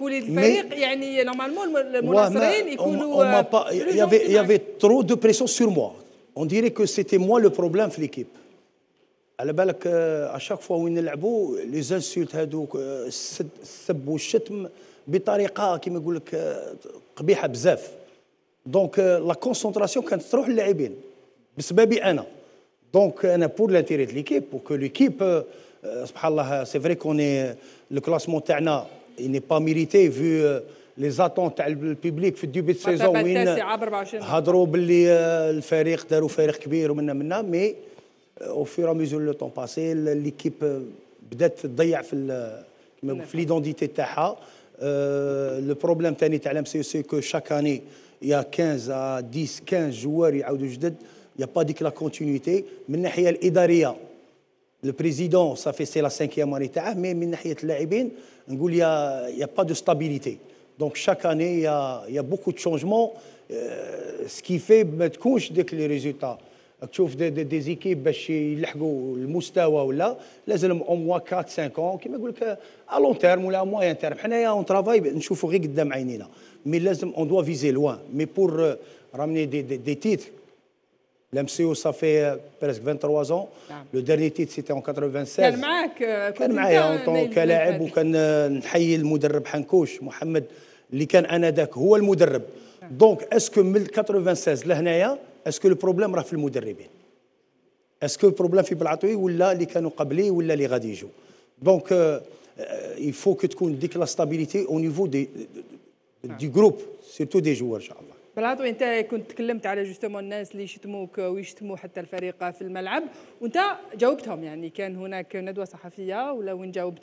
كل الفريق يعني نورمالمون المناصرين يكونوا euh, il y avait il y avait trop de pression sur moi on dirait que c'était moi le problème في ليكيب على بالك اشاك فوا وين نلعبوا لي زانسولت هادوك السب والشتم بطريقه كيما يقول لك قبيحه بزاف دونك لا كونسونتراسيون كانت تروح للاعبين بسببي انا دونك انا بور لانتيري ليكيب بور ليكيب سبحان الله سي فري كوني لو كلاسمون تاعنا il n'est pas mérité vu euh, les attentes لي زاتون تاع البيبليك في الديبي سيزون وين هضروا باللي الفريق داروا فريق كبير ومنا منا fur et à mesure le temps passé l'équipe بدات euh, تضيع في كما في ليدونتيتي تاعها لو بروبليم تاني تاع لام سي سي كو شاك اني يا 15 10 15 جوار يعاودوا جدد يا با ديك لا كونتينيتي من الناحيه الاداريه le président, ça fait c'est la cinquième année, ah, mais il n'y a pas de stabilité. Donc chaque année, il y a, il y a beaucoup de changements, euh, ce qui fait bah, que les résultats. Bah, tu vois des, des, des équipes qui bah, ont le niveau ou là, les ont au moins 4-5 ans, qui me long terme ou à moyen terme, on travaille, on ne devant nos de Mais on doit viser loin. Mais pour euh, ramener des, des, des titres, لمسيو صافي بريسك 23 زون لو ديرني تيت سيتي اون 96 كان معاك كان معايا اون طون كلاعب وكان نحيي المدرب حنكوش محمد اللي كان انذاك هو المدرب دونك اسكو من 96 لهنايا اسكو لو بروبليم راه في المدربين اسكو بروبليم في بلعطوي ولا اللي كانوا قبلي ولا اللي غادي يجوا دونك يفو كو تكون ديك لا ستابيليتي او نيفو دي جروب سيرتو دي جوار ان شاء الله بلاطو انت كنت تكلمت على جوستومون الناس اللي يشتموك ويشتموا حتى الفريق في الملعب وانت جاوبتهم يعني كان هناك ندوه صحفيه ولا وين جاوبت